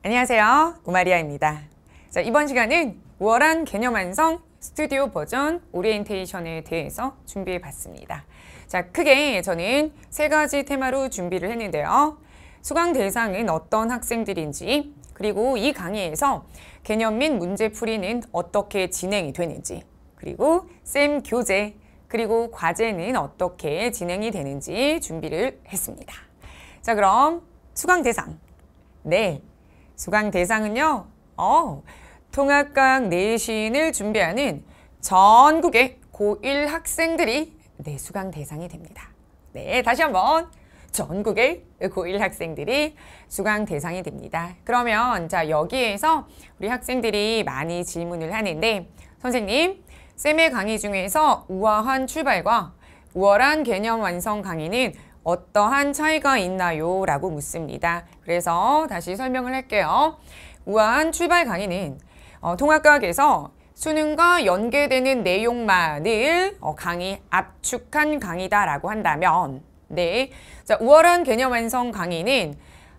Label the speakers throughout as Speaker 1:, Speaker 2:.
Speaker 1: 안녕하세요. 구마리아입니다. 자, 이번 시간은 우월한 개념 완성 스튜디오 버전 오리엔테이션에 대해서 준비해 봤습니다. 자, 크게 저는 세 가지 테마로 준비를 했는데요. 수강 대상은 어떤 학생들인지, 그리고 이 강의에서 개념 및 문제풀이는 어떻게 진행이 되는지, 그리고 쌤 교재, 그리고 과제는 어떻게 진행이 되는지 준비를 했습니다. 자, 그럼 수강 대상. 네, 수강 대상은요. 어, 통합과학 내신을 준비하는 전국의 고1 학생들이 내수강 대상이 됩니다. 네, 다시 한번 전국의 고1 학생들이 수강 대상이 됩니다. 그러면 자 여기에서 우리 학생들이 많이 질문을 하는데 선생님, 쌤의 강의 중에서 우아한 출발과 우월한 개념 완성 강의는 어떠한 차이가 있나요? 라고 묻습니다. 그래서 다시 설명을 할게요. 우한 출발 강의는 어, 통합과학에서 수능과 연계되는 내용만을 어, 강의 압축한 강의다라고 한다면 네, 자, 우월한 개념 완성 강의는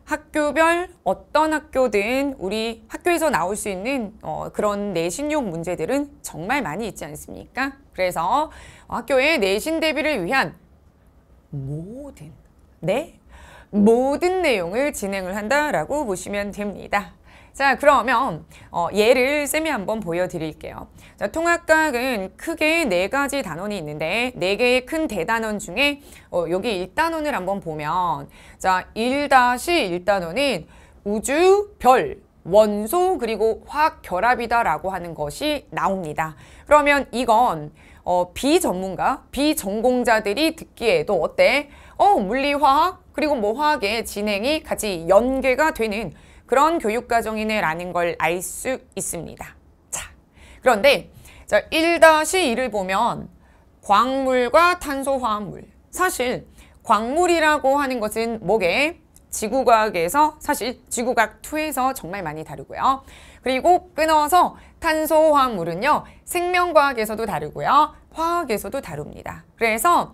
Speaker 1: 학교별 어떤 학교든 우리 학교에서 나올 수 있는 어, 그런 내신용 문제들은 정말 많이 있지 않습니까? 그래서 학교의 내신 대비를 위한 모든 네 모든 내용을 진행을 한다라고 보시면 됩니다. 자 그러면 어, 예를 쌤이 한번 보여드릴게요. 자, 통합각은 크게 네 가지 단원이 있는데 네 개의 큰 대단원 중에 어, 여기 1단원을 한번 보면 자1-1단원은 우주, 별, 원소 그리고 화학 결합이다라고 하는 것이 나옵니다. 그러면 이건 어, 비전문가, 비전공자들이 듣기에도 어때? 어, 물리화학, 그리고 뭐 화학의 진행이 같이 연계가 되는 그런 교육과정이네 라는 걸 알 수 있습니다. 자, 그런데 자, 1-2를 보면 광물과 탄소화합물. 사실 광물이라고 하는 것은 뭐게? 지구과학에서 사실 지구과학 2에서 정말 많이 다루고요. 그리고 끊어서 탄소화합물은요. 생명과학에서도 다르고요 화학에서도 다릅니다 그래서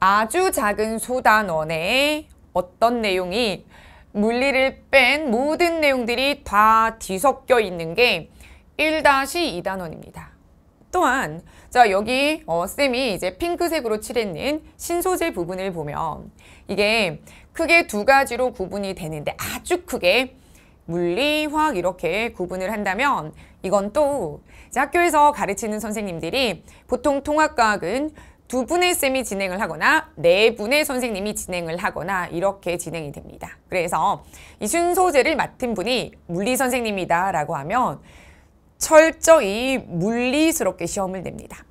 Speaker 1: 아주 작은 소단원에 어떤 내용이 물리를 뺀 모든 내용들이 다 뒤섞여 있는 게 1-2단원입니다. 또한 자 여기 어, 쌤이 이제 핑크색으로 칠했는 신소재 부분을 보면 이게 크게 두 가지로 구분이 되는데 아주 크게 물리, 화학 이렇게 구분을 한다면 이건 또 학교에서 가르치는 선생님들이 보통 통합과학은 두 분의 쌤이 진행을 하거나 네 분의 선생님이 진행을 하거나 이렇게 진행이 됩니다. 그래서 이 순소제를 맡은 분이 물리 선생님이다 라고 하면 철저히 물리스럽게 시험을 냅니다.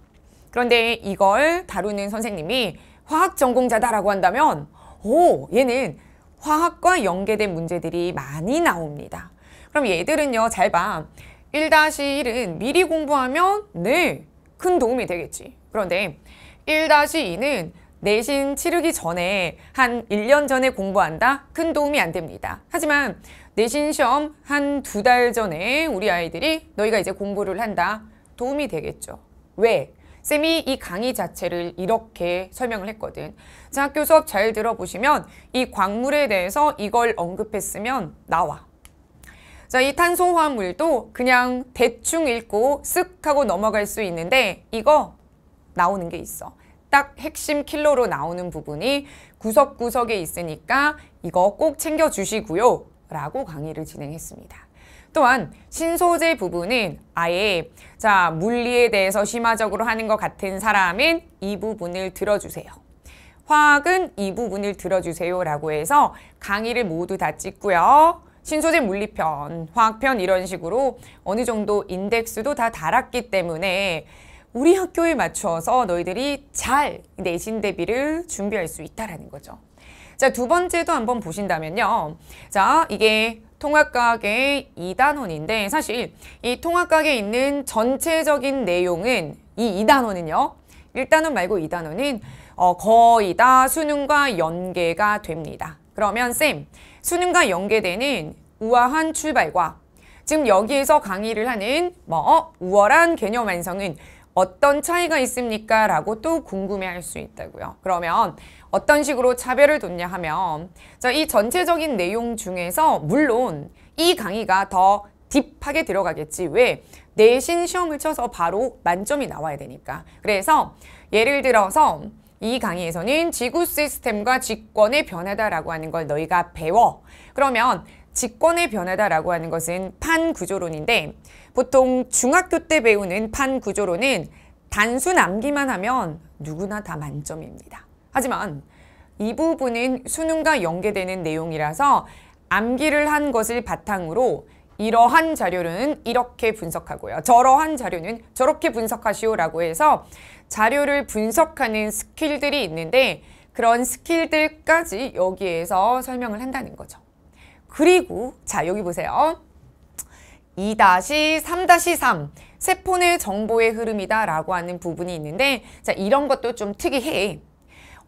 Speaker 1: 그런데 이걸 다루는 선생님이 화학 전공자다라고 한다면 오 얘는 화학과 연계된 문제들이 많이 나옵니다. 그럼 얘들은요, 잘 봐. 1-1은 미리 공부하면 늘큰 네, 도움이 되겠지. 그런데 1-2는 내신 치르기 전에 한 1년 전에 공부한다? 큰 도움이 안 됩니다. 하지만 내신 시험 한 두 달 전에 우리 아이들이 너희가 이제 공부를 한다? 도움이 되겠죠. 왜? 쌤이 이 강의 자체를 이렇게 설명을 했거든. 자, 학교 수업 잘 들어보시면 이 광물에 대해서 이걸 언급했으면 나와. 자, 이 탄소화물도 그냥 대충 읽고 쓱 하고 넘어갈 수 있는데 이거 나오는 게 있어. 딱 핵심 킬러로 나오는 부분이 구석구석에 있으니까 이거 꼭 챙겨주시고요. 라고 강의를 진행했습니다. 또한 신소재 부분은 아예 자 물리에 대해서 심화적으로 하는 것 같은 사람은 이 부분을 들어주세요. 화학은 이 부분을 들어주세요 라고 해서 강의를 모두 다 찍고요. 신소재 물리편, 화학편 이런 식으로 어느 정도 인덱스도 다 달았기 때문에 우리 학교에 맞춰서 너희들이 잘 내신 대비를 준비할 수 있다라는 거죠. 자, 두 번째도 한번 보신다면요. 자, 이게 통합과학의 2단원인데 사실 이 통합과학에 있는 전체적인 내용은 이 2단원은요. 1단원 말고 2단원은 어, 거의 다 수능과 연계가 됩니다. 그러면 쌤, 수능과 연계되는 우아한 출발과 지금 여기에서 강의를 하는 뭐 어, 우월한 개념 완성은 어떤 차이가 있습니까? 라고 또 궁금해할 수 있다고요. 그러면 어떤 식으로 차별을 뒀냐 하면 자, 이 전체적인 내용 중에서 물론 이 강의가 더 딥하게 들어가겠지. 왜? 내신 시험을 쳐서 바로 만점이 나와야 되니까. 그래서 예를 들어서 이 강의에서는 지구 시스템과 직권의 변화다라고 하는 걸 너희가 배워. 그러면 직권의 변화다라고 하는 것은 판구조론인데 보통 중학교 때 배우는 판구조론은 단순 암기만 하면 누구나 다 만점입니다. 하지만 이 부분은 수능과 연계되는 내용이라서 암기를 한 것을 바탕으로 이러한 자료는 이렇게 분석하고요. 저러한 자료는 저렇게 분석하시오라고 해서 자료를 분석하는 스킬들이 있는데 그런 스킬들까지 여기에서 설명을 한다는 거죠. 그리고 자 여기 보세요. 2-3-3세포내 정보의 흐름이다 라고 하는 부분이 있는데 자 이런 것도 좀 특이해.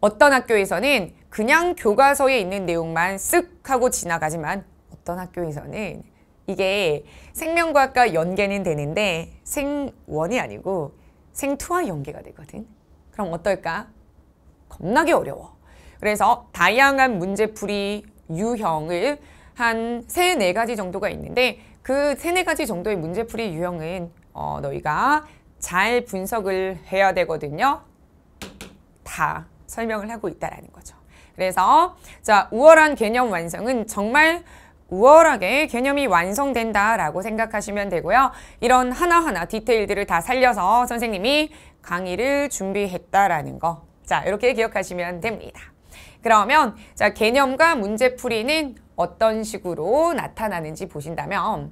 Speaker 1: 어떤 학교에서는 그냥 교과서에 있는 내용만 쓱 하고 지나가지만 어떤 학교에서는 이게 생명과학과 연계는 되는데 생원이 아니고 생투와 연계가 되거든. 그럼 어떨까? 겁나게 어려워. 그래서 다양한 문제풀이 유형을 한 세 네 가지 정도가 있는데 그 세 네 가지 정도의 문제풀이 유형은 어, 너희가 잘 분석을 해야 되거든요. 다 설명을 하고 있다라는 거죠. 그래서 자 우월한 개념 완성은 정말 우월하게 개념이 완성된다라고 생각하시면 되고요. 이런 하나하나 디테일들을 다 살려서 선생님이 강의를 준비했다라는 거. 자, 이렇게 기억하시면 됩니다. 그러면 자 개념과 문제풀이는 어떤 식으로 나타나는지 보신다면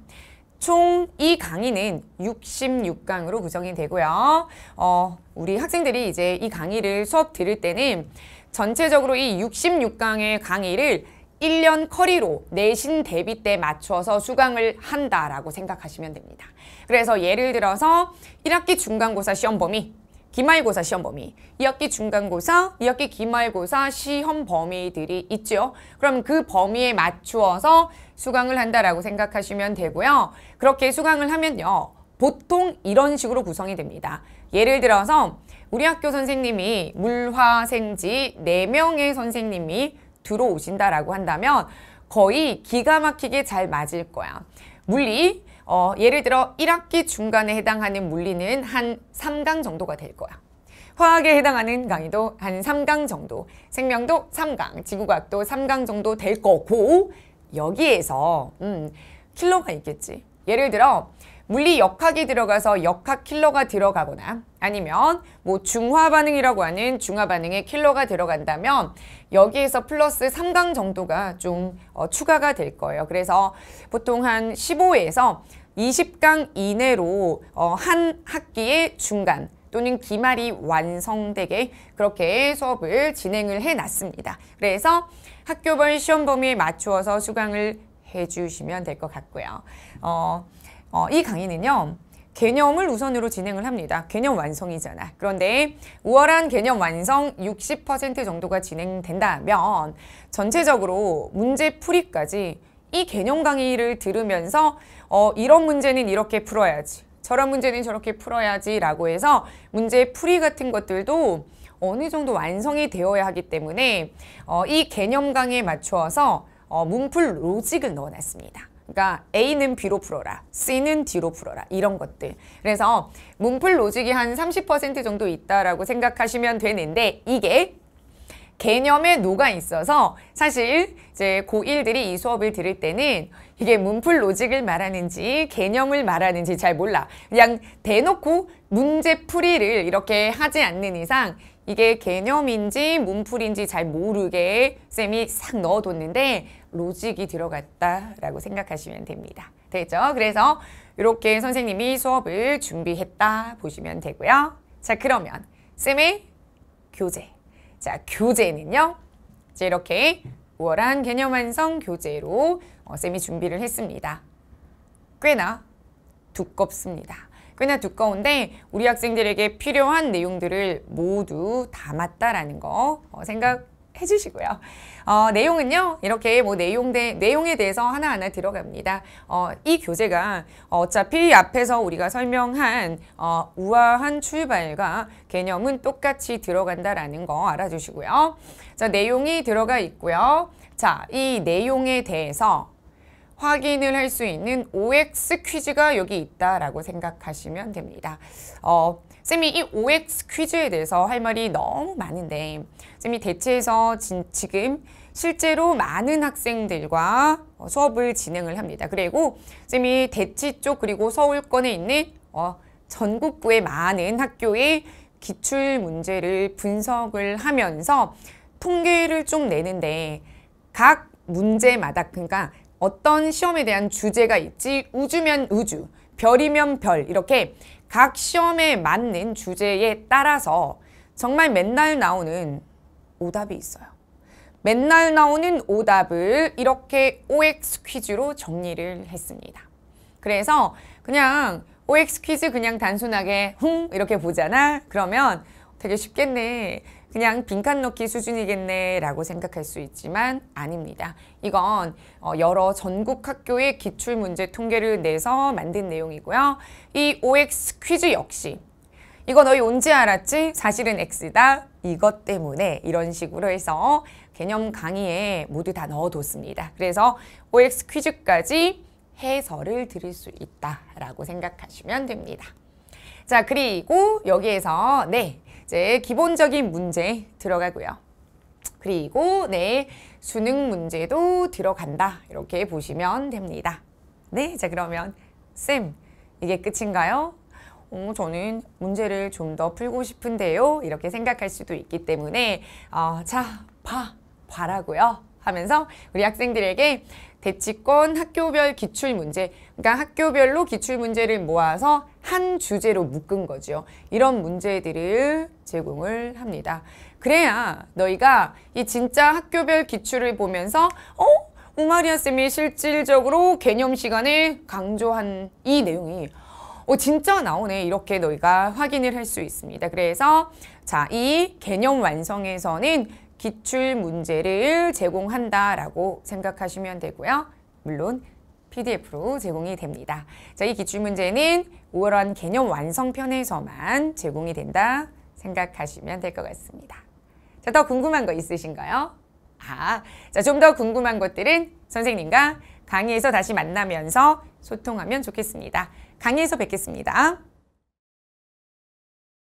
Speaker 1: 총이 강의는 66강으로 구성이 되고요. 어, 우리 학생들이 이제 이 강의를 수업 들을 때는 전체적으로 이 66강의 강의를 1년 커리로 내신 대비 때 맞춰서 수강을 한다라고 생각하시면 됩니다. 그래서 예를 들어서 1학기 중간고사 시험 범위 기말고사 시험 범위, 2학기 중간고사, 2학기 기말고사 시험 범위들이 있죠. 그럼 그 범위에 맞추어서 수강을 한다라고 생각하시면 되고요. 그렇게 수강을 하면요. 보통 이런 식으로 구성이 됩니다. 예를 들어서 우리 학교 선생님이 물화생지 4명의 선생님이 들어오신다라고 한다면 거의 기가 막히게 잘 맞을 거야. 물리, 어, 예를 들어 1학기 중간에 해당하는 물리는 한 3강 정도가 될 거야. 화학에 해당하는 강의도 한 3강 정도, 생명도 3강, 지구과학도 3강 정도 될 거고 여기에서 음, 킬러가 있겠지. 예를 들어 물리 역학이 들어가서 역학 킬러가 들어가거나 아니면 뭐 중화 반응이라고 하는 중화 반응에 킬러가 들어간다면 여기에서 플러스 3강 정도가 좀 어, 추가가 될 거예요. 그래서 보통 한 15에서 20강 이내로 어, 한 학기의 중간 또는 기말이 완성되게 그렇게 수업을 진행을 해놨습니다. 그래서 학교별 시험 범위에 맞추어서 수강을 해주시면 될 것 같고요. 어, 어, 이 강의는요. 개념을 우선으로 진행을 합니다. 개념 완성이잖아. 그런데 우월한 개념 완성 60% 정도가 진행된다면 전체적으로 문제 풀이까지 이 개념 강의를 들으면서 어, 이런 문제는 이렇게 풀어야지. 저런 문제는 저렇게 풀어야지 라고 해서 문제 풀이 같은 것들도 어느 정도 완성이 되어야 하기 때문에 어, 이 개념 강에 의 맞추어서 어, 문풀 로직을 넣어놨습니다. 그러니까 A는 B로 풀어라, C는 D로 풀어라 이런 것들. 그래서 문풀 로직이 한 30% 정도 있다라고 생각하시면 되는데 이게 개념에 녹아 있어서 사실 이제 고1들이 이 수업을 들을 때는 이게 문풀 로직을 말하는지 개념을 말하는지 잘 몰라. 그냥 대놓고 문제 풀이를 이렇게 하지 않는 이상 이게 개념인지 문풀인지 잘 모르게 쌤이 싹 넣어뒀는데 로직이 들어갔다라고 생각하시면 됩니다. 되죠? 그래서 이렇게 선생님이 수업을 준비했다 보시면 되고요. 자 그러면 쌤의 교재 자, 교재는요. 이제 이렇게 우월한 개념 완성 교재로 어, 쌤이 준비를 했습니다. 꽤나 두껍습니다. 꽤나 두꺼운데 우리 학생들에게 필요한 내용들을 모두 담았다라는 거 어, 생각 해주시고요. 어, 내용은요. 이렇게 뭐 내용 대, 내용에 대해서 하나하나 들어갑니다. 어, 이 교재가 어차피 앞에서 우리가 설명한 어, 우아한 출발과 개념은 똑같이 들어간다라는 거 알아주시고요. 자, 내용이 들어가 있고요. 자, 이 내용에 대해서 확인을 할 수 있는 OX 퀴즈가 여기 있다라고 생각하시면 됩니다. 어, 쌤이 이 OX 퀴즈에 대해서 할 말이 너무 많은데 쌤이 대체해서 진, 지금 실제로 많은 학생들과 어, 수업을 진행을 합니다. 그리고 쌤이 대치 쪽 그리고 서울권에 있는 어, 전국구의 많은 학교의 기출 문제를 분석을 하면서 통계를 좀 내는데 각 문제마다 그러니까 어떤 시험에 대한 주제가 있지 우주면 우주, 별이면 별 이렇게 각 시험에 맞는 주제에 따라서 정말 맨날 나오는 오답이 있어요. 맨날 나오는 오답을 이렇게 OX 퀴즈로 정리를 했습니다. 그래서 그냥 OX 퀴즈 그냥 단순하게 흥 이렇게 보잖아? 그러면 되게 쉽겠네. 그냥 빈칸 넣기 수준이겠네 라고 생각할 수 있지만 아닙니다. 이건 어, 여러 전국 학교의 기출문제 통계를 내서 만든 내용이고요. 이 OX 퀴즈 역시 이거 너희 언제 알았지? 사실은 X다. 이것 때문에 이런 식으로 해서 개념 강의에 모두 다 넣어뒀습니다. 그래서 OX 퀴즈까지 해설을 드릴 수 있다라고 생각하시면 됩니다. 자, 그리고 여기에서 네, 이제 기본적인 문제 들어가고요. 그리고 네, 수능 문제도 들어간다. 이렇게 보시면 됩니다. 네, 자 그러면 쌤, 이게 끝인가요? 어, 저는 문제를 좀 더 풀고 싶은데요. 이렇게 생각할 수도 있기 때문에 어, 자, 봐, 봐라고요. 하면서 우리 학생들에게 대치권 학교별 기출문제 그러니까 학교별로 기출문제를 모아서 한 주제로 묶은 거죠. 이런 문제들을 제공을 합니다. 그래야 너희가 이 진짜 학교별 기출을 보면서 어? 우마리아 쌤이 실질적으로 개념 시간에 강조한 이 내용이 어, 진짜 나오네 이렇게 너희가 확인을 할 수 있습니다. 그래서 자 이 개념 완성에서는 기출 문제를 제공한다라고 생각하시면 되고요. 물론 PDF로 제공이 됩니다. 자, 이 기출문제는 우월한 개념 완성편에서만 제공이 된다 생각하시면 될 것 같습니다. 자, 더 궁금한 거 있으신가요? 아, 자, 좀 더 궁금한 것들은 선생님과 강의에서 다시 만나면서 소통하면 좋겠습니다. 강의에서 뵙겠습니다.